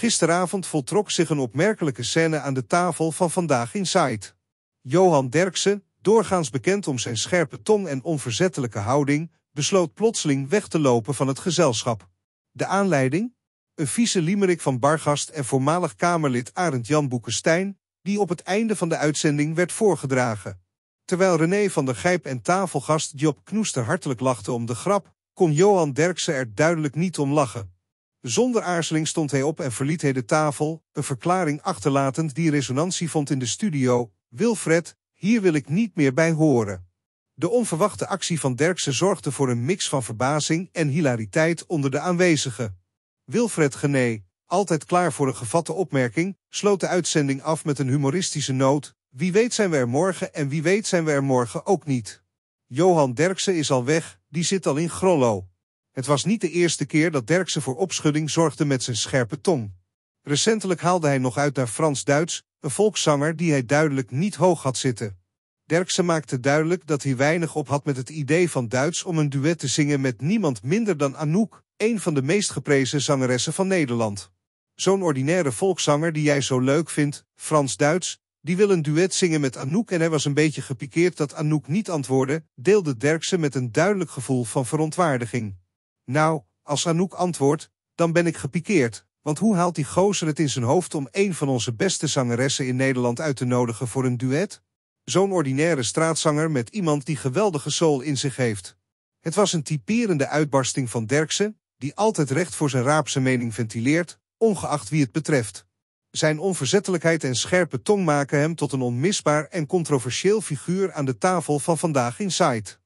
Gisteravond voltrok zich een opmerkelijke scène aan de tafel van Vandaag in Said. Johan Derksen, doorgaans bekend om zijn scherpe tong en onverzettelijke houding, besloot plotseling weg te lopen van het gezelschap. De aanleiding? Een vieze liemerik van Bargast en voormalig Kamerlid Arend Jan Boekenstein, die op het einde van de uitzending werd voorgedragen. Terwijl René van der Gijp en tafelgast Job Knoester hartelijk lachten om de grap, kon Johan Derksen er duidelijk niet om lachen. Zonder aarzeling stond hij op en verliet hij de tafel, een verklaring achterlatend die resonantie vond in de studio. Wilfred, hier wil ik niet meer bij horen. De onverwachte actie van Derksen zorgde voor een mix van verbazing en hilariteit onder de aanwezigen. Wilfred Gené, altijd klaar voor een gevatte opmerking, sloot de uitzending af met een humoristische noot. Wie weet zijn we er morgen en wie weet zijn we er morgen ook niet. Johan Derksen is al weg, die zit al in Grollo. Het was niet de eerste keer dat Derksen voor opschudding zorgde met zijn scherpe tong. Recentelijk haalde hij nog uit naar Frans-Duits, een volkszanger die hij duidelijk niet hoog had zitten. Derksen maakte duidelijk dat hij weinig op had met het idee van Duits om een duet te zingen met niemand minder dan Anouk, een van de meest geprezen zangeressen van Nederland. Zo'n ordinaire volkszanger die jij zo leuk vindt, Frans-Duits, die wil een duet zingen met Anouk en hij was een beetje gepikeerd dat Anouk niet antwoordde, deelde Derksen met een duidelijk gevoel van verontwaardiging. Nou, als Anouk antwoordt, dan ben ik gepikeerd. Want hoe haalt die gozer het in zijn hoofd om een van onze beste zangeressen in Nederland uit te nodigen voor een duet? Zo'n ordinaire straatzanger met iemand die geweldige soul in zich heeft. Het was een typerende uitbarsting van Derksen, die altijd recht voor zijn raapse mening ventileert, ongeacht wie het betreft. Zijn onverzettelijkheid en scherpe tong maken hem tot een onmisbaar en controversieel figuur aan de tafel van Vandaag in Sight.